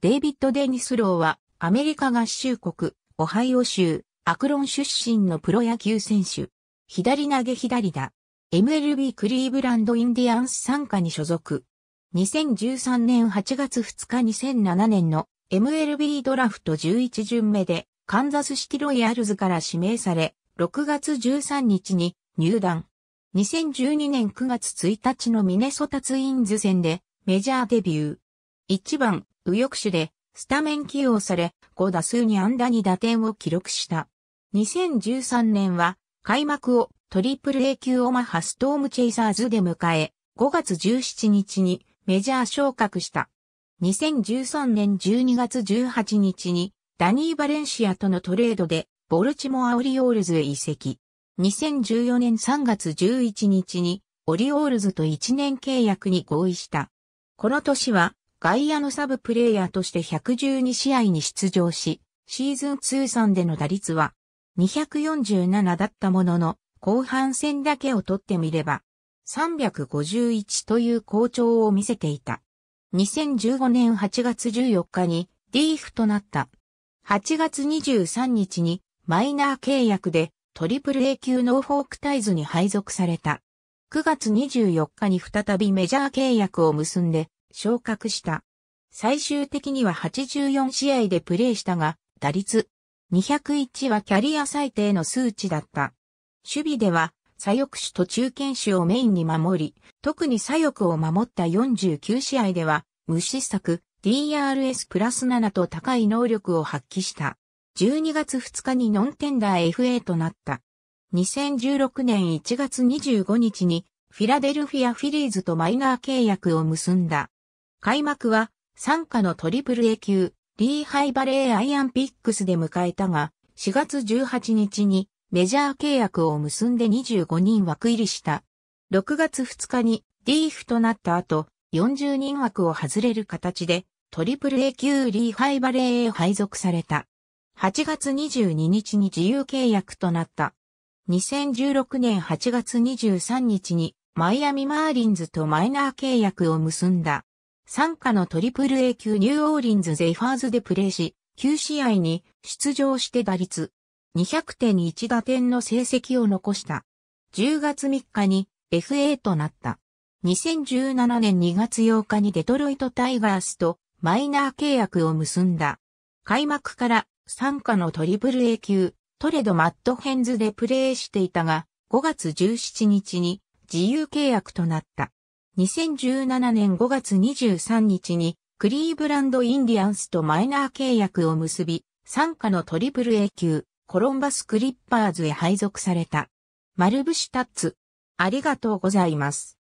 デイビッド・デニスローは、アメリカ合衆国、オハイオ州、アクロン出身のプロ野球選手。左投げ左打。MLB クリーブランド・インディアンス参加に所属。2013年8月2日2007年の MLB ドラフト11巡目で、カンザスシティロイヤルズから指名され、6月13日に入団。2012年9月1日のミネソタツインズ戦でメジャーデビュー。1番右翼手でスタメン起用され、5打数に安打に打点を記録した。2013年は開幕をトリプル A 級オマハストームチェイサーズで迎え、5月17日にメジャー昇格した。2013年12月18日にダニー・バレンシアとのトレードでボルチモア・オリオールズへ移籍。2014年3月11日にオリオールズと1年契約に合意した。この年は外野のサブプレイヤーとして112試合に出場し、シーズン通算での打率は247だったものの、後半戦だけを取ってみれば、351という好調を見せていた。2015年8月14日にーフとなった。8月23日にマイナー契約でトリプル A 級ノーフォークタイズに配属された。9月24日に再びメジャー契約を結んで昇格した。最終的には84試合でプレーしたが、打率201はキャリア最低の数値だった。守備では左翼手と中堅手をメインに守り、特に左翼を守った49試合では、無失策 DRS プラス7と高い能力を発揮した。12月2日にノンテンダー FA となった。2016年1月25日にフィラデルフィアフィリーズとマイナー契約を結んだ。開幕は、参加のトリプル A 級、リーハイバレーアイアンピックスで迎えたが、4月18日にメジャー契約を結んで25人枠入りした。6月2日にリーフとなった後、40人枠を外れる形で、トリプル A 級リーハイバレーへ配属された。8月22日に自由契約となった。2016年8月23日にマイアミマーリンズとマイナー契約を結んだ。参加のトリプル A 級ニューオーリンズゼイファーズでプレーし、9試合に出場して打率200.1打点の成績を残した。10月3日に FA となった。2017年2月8日にデトロイトタイガースとマイナー契約を結んだ。開幕から参加のトリプル A 級トレドマットヘンズでプレーしていたが、5月17日に自由契約となった。2017年5月23日にクリーブランドインディアンスとマイナー契約を結び、参加のトリプル A 級、コロンバスクリッパーズへ配属された。マルブシュタッツ。ありがとうございます。